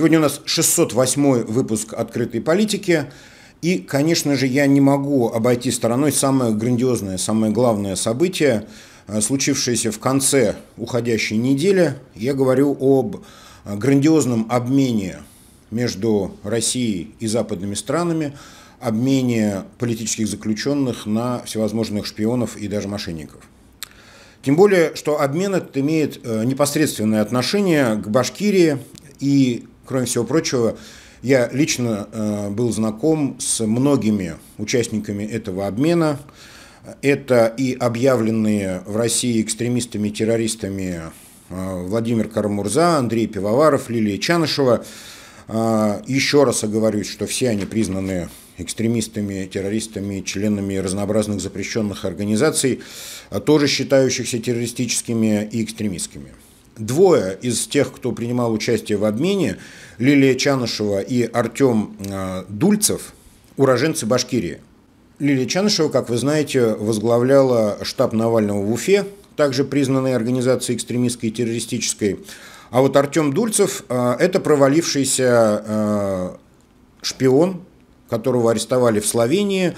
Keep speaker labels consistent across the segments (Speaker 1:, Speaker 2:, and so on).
Speaker 1: Сегодня у нас 608 выпуск «Открытой политики». И, конечно же, я не могу обойти стороной самое грандиозное, самое главное событие, э, случившееся в конце уходящей недели. Я говорю об грандиозном обмене между Россией и западными странами, обмене политических заключенных на всевозможных шпионов и даже мошенников. Тем более, что обмен этот имеет э, непосредственное отношение к Башкирии и Кроме всего прочего, я лично э, был знаком с многими участниками этого обмена. Это и объявленные в России экстремистами террористами э, Владимир Карамурза, Андрей Пивоваров, Лилия Чанышева. Э, еще раз оговорюсь, что все они признаны экстремистами, террористами, членами разнообразных запрещенных организаций, а тоже считающихся террористическими и экстремистскими. Двое из тех, кто принимал участие в обмене, Лилия Чанышева и Артем а, Дульцев, уроженцы Башкирии. Лилия Чанышева, как вы знаете, возглавляла штаб Навального в Уфе, также признанной организацией экстремистской и террористической. А вот Артем Дульцев а, – это провалившийся а, шпион, которого арестовали в Словении.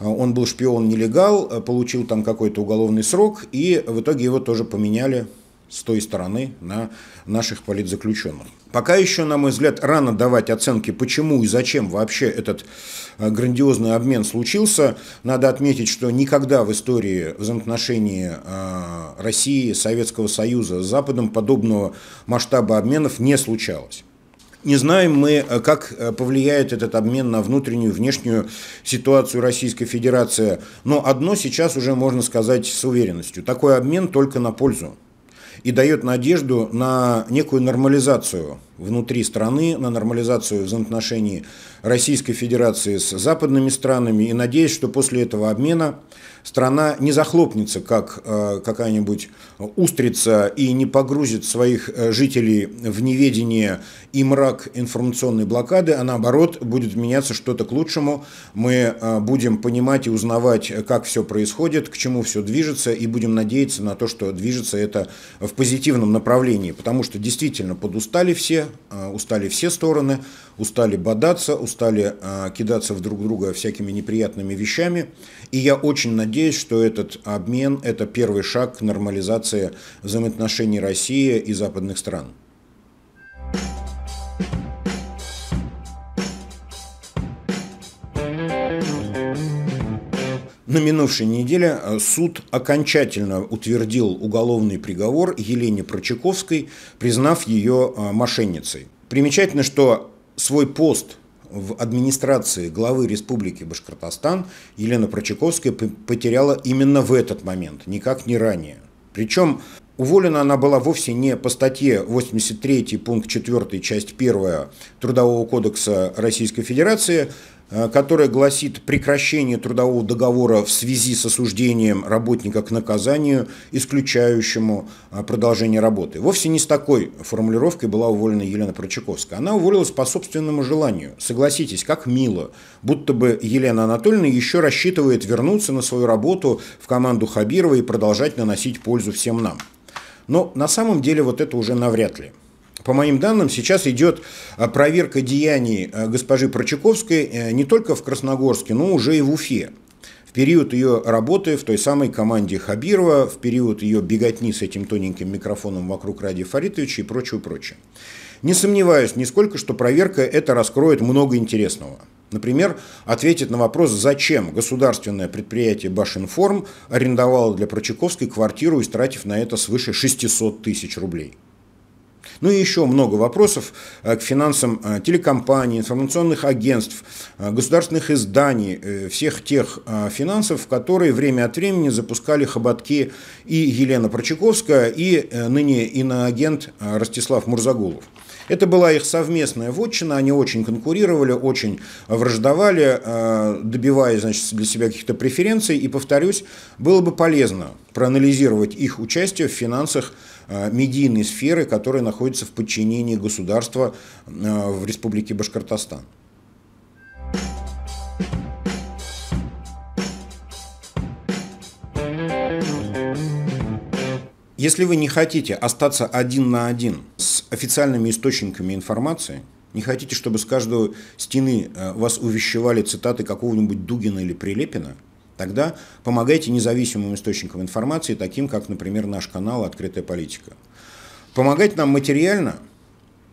Speaker 1: Он был шпион-нелегал, получил там какой-то уголовный срок, и в итоге его тоже поменяли с той стороны на наших политзаключенных. Пока еще, на мой взгляд, рано давать оценки, почему и зачем вообще этот э, грандиозный обмен случился. Надо отметить, что никогда в истории взаимоотношений э, России, Советского Союза с Западом подобного масштаба обменов не случалось. Не знаем мы, э, как повлияет этот обмен на внутреннюю и внешнюю ситуацию Российской Федерации, но одно сейчас уже можно сказать с уверенностью. Такой обмен только на пользу и дает надежду на некую нормализацию внутри страны, на нормализацию взаимоотношений Российской Федерации с западными странами. И надеюсь, что после этого обмена страна не захлопнется, как э, какая-нибудь устрица, и не погрузит своих э, жителей в неведение и мрак информационной блокады, а наоборот будет меняться что-то к лучшему. Мы э, будем понимать и узнавать, как все происходит, к чему все движется, и будем надеяться на то, что движется это в позитивном направлении, потому что действительно подустали все, устали все стороны, устали бодаться, устали кидаться в друг друга всякими неприятными вещами, и я очень надеюсь, надеюсь, что этот обмен – это первый шаг к нормализации взаимоотношений России и западных стран. На минувшей неделе э, суд окончательно утвердил уголовный приговор Елене Прочаковской, признав ее э, мошенницей. Примечательно, что свой пост в администрации главы Республики Башкортостан Елена Прочаковская потеряла именно в этот момент, никак не ранее. Причем уволена она была вовсе не по статье 83 пункт 4 часть 1 Трудового кодекса Российской Федерации, Э, которая гласит прекращение трудового договора в связи с осуждением работника к наказанию, исключающему э, продолжение работы. Вовсе не с такой формулировкой была уволена Елена Прочаковская. Она уволилась по собственному желанию. Согласитесь, как мило. Будто бы Елена Анатольевна еще рассчитывает вернуться на свою работу в команду Хабирова и продолжать наносить пользу всем нам. Но на самом деле вот это уже навряд ли – по моим данным, сейчас идет а, проверка деяний а, госпожи Прочаковской э, не только в Красногорске, но уже и в Уфе. В период ее работы в той самой команде Хабирова, в период ее беготни с этим тоненьким микрофоном вокруг Ради Фаритовича и прочего, прочее. Не сомневаюсь нисколько, что проверка это раскроет много интересного. Например, ответит на вопрос, зачем государственное предприятие Башинформ арендовало для Прочаковской квартиру, истратив на это свыше 600 тысяч рублей. Ну и еще много вопросов э, к финансам э, телекомпаний, информационных агентств, э, государственных изданий, всех тех финансов, которые время от времени запускали хоботки и Елена Прочаковская, и ныне иноагент Ростислав Мурзагулов. Это была их совместная вотчина, они очень конкурировали, очень враждовали, добиваясь значит, для себя каких-то преференций. И, повторюсь, было бы полезно проанализировать их участие в финансах Э, медийной сферы, которая находится в подчинении государства э, в Республике Башкортостан. Если вы не хотите остаться один на один с официальными источниками информации, не хотите, чтобы с каждой стены э, вас увещевали цитаты какого-нибудь Дугина или Прилепина, Тогда помогайте независимым источникам информации, таким как, например, наш канал «Открытая политика». Помогать нам материально,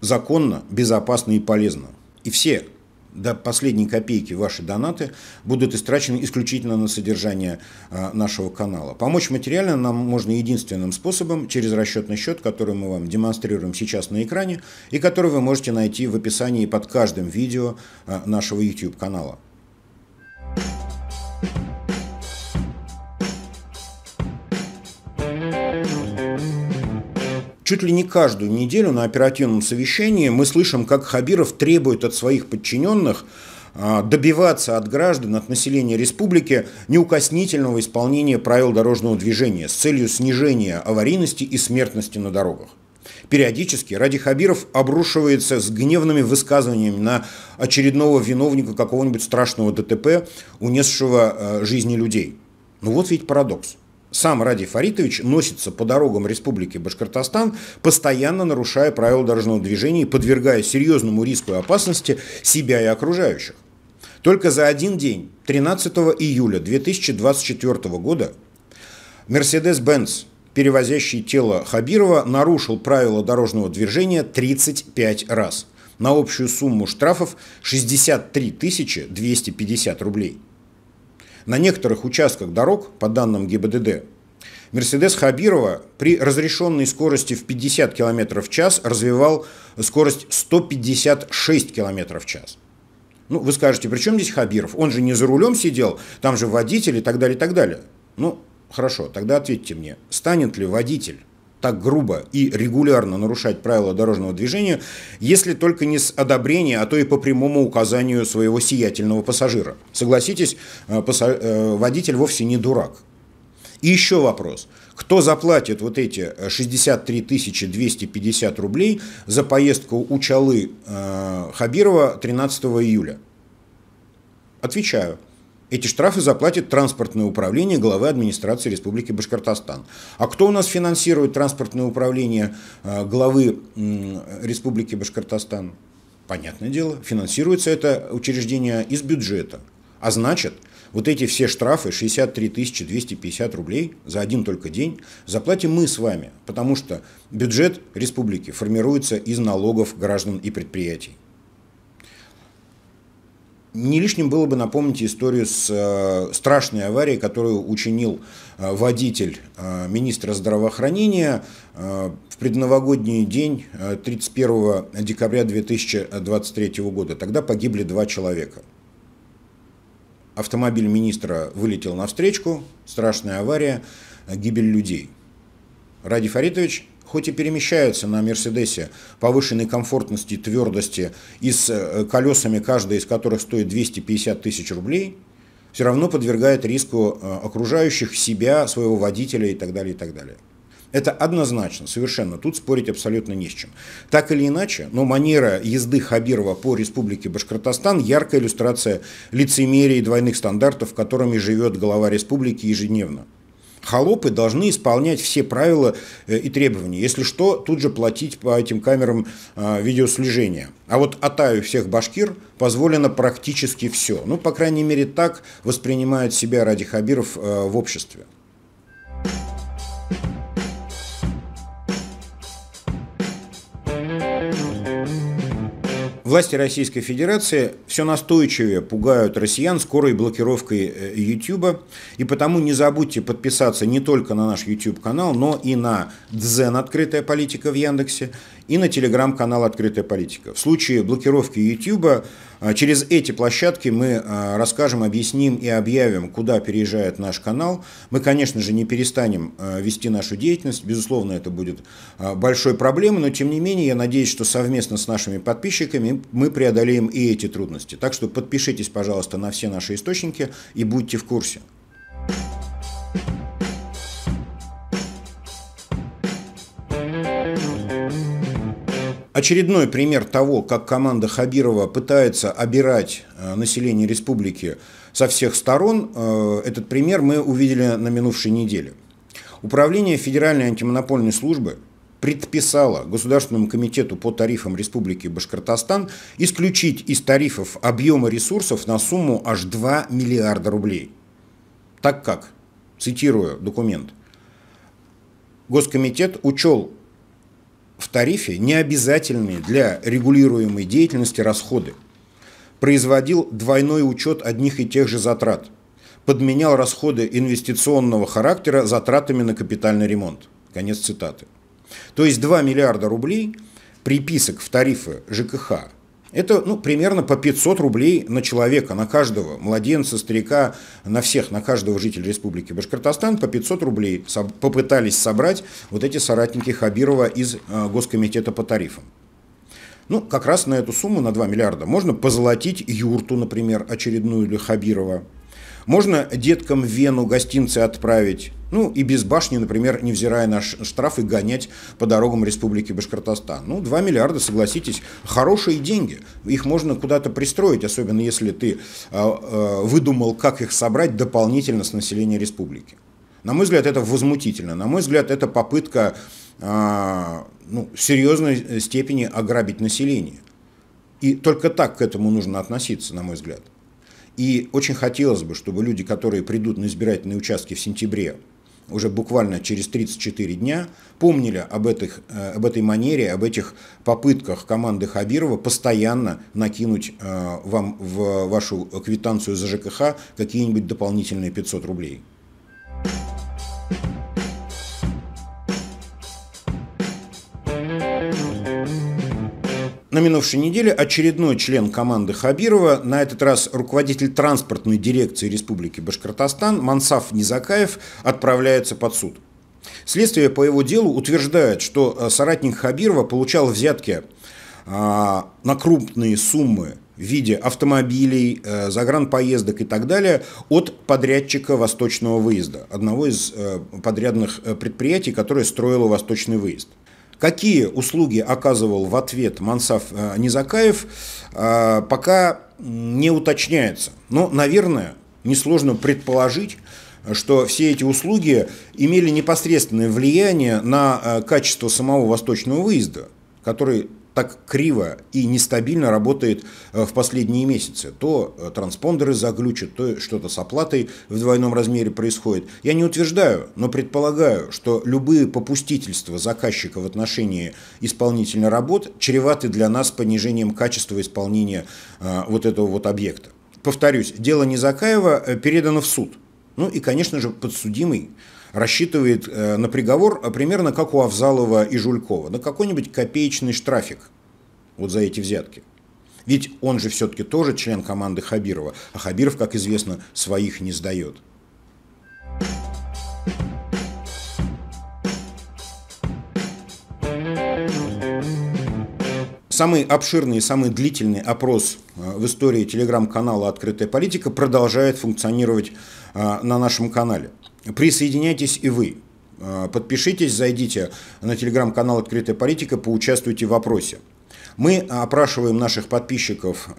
Speaker 1: законно, безопасно и полезно. И все до последней копейки ваши донаты будут истрачены исключительно на содержание а, нашего канала. Помочь материально нам можно единственным способом через расчетный счет, который мы вам демонстрируем сейчас на экране и который вы можете найти в описании под каждым видео а, нашего YouTube канала. Чуть ли не каждую неделю на оперативном совещании мы слышим, как Хабиров требует от своих подчиненных а, добиваться от граждан, от населения республики неукоснительного исполнения правил дорожного движения с целью снижения аварийности и смертности на дорогах. Периодически Ради Хабиров обрушивается с гневными высказываниями на очередного виновника какого-нибудь страшного ДТП, унесшего а, жизни людей. Ну вот ведь парадокс сам Ради Фаритович носится по дорогам Республики Башкортостан, постоянно нарушая правила дорожного движения и подвергая серьезному риску и опасности себя и окружающих. Только за один день, 13 июля 2024 года, Мерседес-Бенц, перевозящий тело Хабирова, нарушил правила дорожного движения 35 раз на общую сумму штрафов 63 250 рублей. На некоторых участках дорог, по данным ГИБДД, Мерседес Хабирова при разрешенной скорости в 50 км в час развивал скорость 156 км в час. Ну, вы скажете, при чем здесь Хабиров? Он же не за рулем сидел, там же водитель и так далее, и так далее. Ну, хорошо, тогда ответьте мне, станет ли водитель так грубо и регулярно нарушать правила дорожного движения, если только не с одобрения, а то и по прямому указанию своего сиятельного пассажира. Согласитесь, э, пасса... Э, водитель вовсе не дурак. И еще вопрос. Кто заплатит вот эти 63 э, 250 рублей за поездку у Чалы э, Хабирова 13 июля? Отвечаю, эти штрафы заплатит транспортное управление главы администрации Республики Башкортостан. А кто у нас финансирует транспортное управление э, главы Республики Башкортостан? Понятное дело, финансируется это учреждение из бюджета. А значит, вот эти все штрафы, 63 250 рублей за один только день, заплатим мы с вами, потому что бюджет республики формируется из налогов граждан и предприятий. Не лишним было бы напомнить историю с э, страшной аварией, которую учинил э, водитель э, министра здравоохранения в предновогодний день 31 декабря 2023 года. Тогда погибли два человека. Автомобиль министра вылетел навстречу, страшная авария, гибель людей. Ради Фаритович хоть и перемещаются на Мерседесе повышенной комфортности, твердости и с э, колесами, каждая из которых стоит 250 тысяч рублей, все равно подвергает риску э, окружающих себя, своего водителя и так далее, и так далее. Это однозначно, совершенно. Тут спорить абсолютно не с чем. Так или иначе, но манера езды Хабирова по республике Башкортостан – яркая иллюстрация лицемерия и двойных стандартов, которыми живет глава республики ежедневно. Холопы должны исполнять все правила э, и требования. Если что, тут же платить по этим камерам а, видеослежения. А вот Атаю всех башкир позволено практически все. Ну, по крайней мере, так воспринимают себя Ради Хабиров э, в обществе. Thank you Власти Российской Федерации все настойчивее пугают россиян скорой блокировкой э, YouTube, и потому не забудьте подписаться не только на наш YouTube-канал, но и на Дзен «Открытая политика» в Яндексе и на телеграм-канал «Открытая политика». В случае блокировки YouTube а, через эти площадки мы а, расскажем, объясним и объявим, куда переезжает наш канал. Мы, конечно же, не перестанем а, вести нашу деятельность. Безусловно, это будет большой проблемой, но тем не менее, я надеюсь, что совместно с нашими подписчиками мы, преодолеем и эти трудности. Так что подпишитесь, пожалуйста, на все наши источники и будьте в курсе. Очередной пример того, как команда Хабирова пытается обирать э, население республики со всех сторон, э, этот пример мы увидели на минувшей неделе. Управление Федеральной антимонопольной службы – предписала Государственному комитету по тарифам Республики Башкортостан исключить из тарифов объема ресурсов на сумму аж 2 миллиарда рублей. Так как, цитирую документ, Госкомитет учел в тарифе необязательные для регулируемой деятельности расходы, производил двойной учет одних и тех же затрат, подменял расходы инвестиционного характера затратами на капитальный ремонт. Конец цитаты. То есть 2 миллиарда рублей приписок в тарифы ЖКХ это ну, примерно по 500 рублей на человека, на каждого, младенца, старика, на всех, на каждого жителя Республики Башкортостан по 500 рублей попытались собрать вот эти соратники Хабирова из э, Госкомитета по тарифам. Ну, как раз на эту сумму, на 2 миллиарда, можно позолотить юрту, например, очередную для Хабирова – можно деткам в Вену гостинцы отправить, ну и без башни, например, невзирая на штрафы, гонять по дорогам Республики Башкортостан. Ну, 2 миллиарда, согласитесь, хорошие деньги. Их можно куда-то пристроить, особенно если ты а, а, выдумал, как их собрать дополнительно с населения республики. На мой взгляд, это возмутительно. На мой взгляд, это попытка а, ну, в серьезной э, степени ограбить население. И только так к этому нужно относиться, на мой взгляд. И очень хотелось бы, чтобы люди, которые придут на избирательные участки в сентябре, уже буквально через 34 дня, помнили об, этих, э, об этой манере, об этих попытках команды Хабирова постоянно накинуть э, вам в вашу квитанцию за ЖКХ какие-нибудь дополнительные 500 рублей. На минувшей неделе очередной член команды Хабирова, на этот раз руководитель транспортной дирекции Республики Башкортостан Мансав Низакаев, отправляется под суд. Следствие по его делу утверждает, что э, соратник Хабирова получал взятки а, на крупные суммы в виде автомобилей, э, загранпоездок и так далее от подрядчика Восточного выезда, одного из э, подрядных предприятий, которое строило Восточный выезд. Какие услуги оказывал в ответ Мансав э, Низакаев, э, пока не уточняется. Но, наверное, несложно предположить, что все эти услуги имели непосредственное влияние на э, качество самого восточного выезда, который так криво и нестабильно работает э, в последние месяцы. То э, транспондеры заглючат, то что-то с оплатой в двойном размере происходит. Я не утверждаю, но предполагаю, что любые попустительства заказчика в отношении исполнительной работ чреваты для нас понижением качества исполнения э, вот этого вот объекта. Повторюсь, дело Незакаева передано в суд. Ну и, конечно же, подсудимый рассчитывает э, на приговор а, примерно как у Авзалова и Жулькова, на какой-нибудь копеечный штрафик вот за эти взятки. Ведь он же все-таки тоже член команды Хабирова, а Хабиров, как известно, своих не сдает. Самый обширный и самый длительный опрос э, в истории телеграм-канала «Открытая политика» продолжает функционировать э, на нашем канале. Присоединяйтесь и вы. Э, подпишитесь, зайдите на телеграм-канал «Открытая политика», поучаствуйте в опросе. Мы опрашиваем наших подписчиков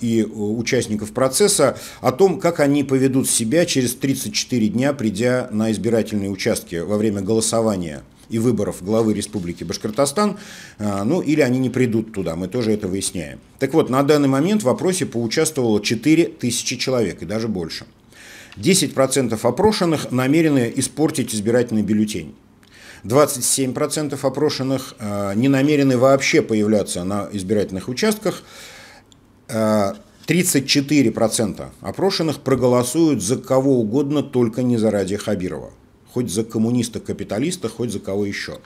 Speaker 1: и участников процесса о том, как они поведут себя через 34 дня, придя на избирательные участки во время голосования – и выборов главы Республики Башкортостан, а, ну или они не придут туда, мы тоже это выясняем. Так вот, на данный момент в опросе поучаствовало 4000 человек и даже больше. 10% опрошенных намерены испортить избирательный бюллетень. 27% опрошенных а, не намерены вообще появляться на избирательных участках. 34% а, опрошенных проголосуют за кого угодно, только не за ради Хабирова хоть за коммуниста-капиталиста, хоть за кого еще.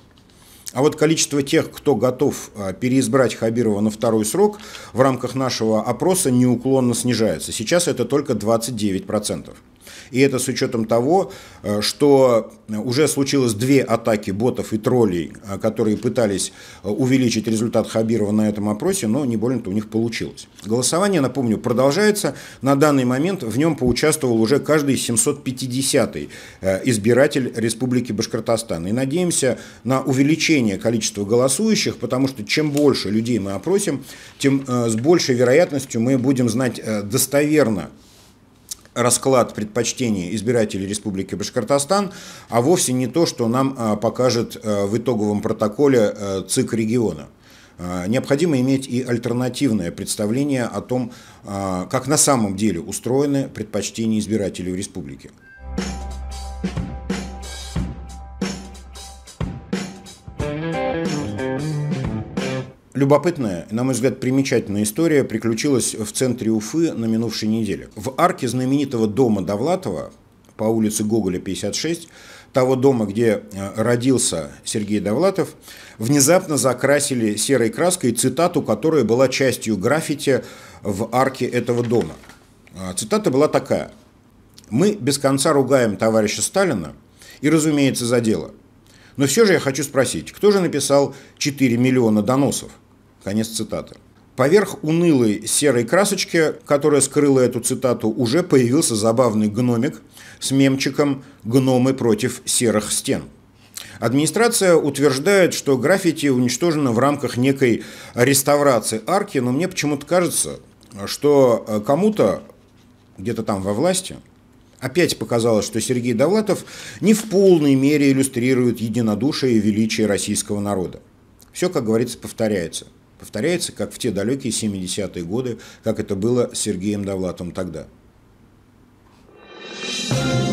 Speaker 1: А вот количество тех, кто готов а, переизбрать Хабирова на второй срок, в рамках нашего опроса неуклонно снижается. Сейчас это только 29%. И это с учетом того, э, что э, уже случилось две атаки ботов и троллей, э, которые пытались увеличить результат Хабирова на этом опросе, но не больно-то у них получилось. Голосование, напомню, продолжается. На данный момент в нем поучаствовал уже каждый 750-й избиратель Республики Башкортостан. И надеемся на увеличение количества голосующих, потому что чем больше людей мы опросим, тем с большей вероятностью мы будем знать достоверно, расклад предпочтений избирателей Республики Башкортостан, а вовсе не то, что нам а, покажет э, в итоговом протоколе э, ЦИК региона. Э, необходимо иметь и альтернативное представление о том, как на самом деле устроены предпочтения избирателей в республике. Любопытная, на мой взгляд, примечательная история приключилась в центре Уфы на минувшей неделе. В арке знаменитого дома Довлатова по улице Гоголя 56, того дома, где э, родился Сергей Довлатов, внезапно закрасили серой краской цитату, которая была частью граффити в арке этого дома. А, цитата была такая. «Мы без конца ругаем товарища Сталина, и, разумеется, за дело. Но все же я хочу спросить, кто же написал 4 миллиона доносов? Конец цитаты. Поверх унылой серой красочки, которая скрыла эту цитату, уже появился забавный гномик с мемчиком «Гномы против серых стен». Администрация утверждает, что граффити уничтожено в рамках некой реставрации арки, но мне почему-то кажется, что э, кому-то где-то там во власти – Опять показалось, что Сергей Довлатов не в полной мере иллюстрирует единодушие и величие российского народа. Все, как говорится, повторяется – повторяется, как в те далекие 70-е годы, как это было с Сергеем Довлатом тогда. Thank you.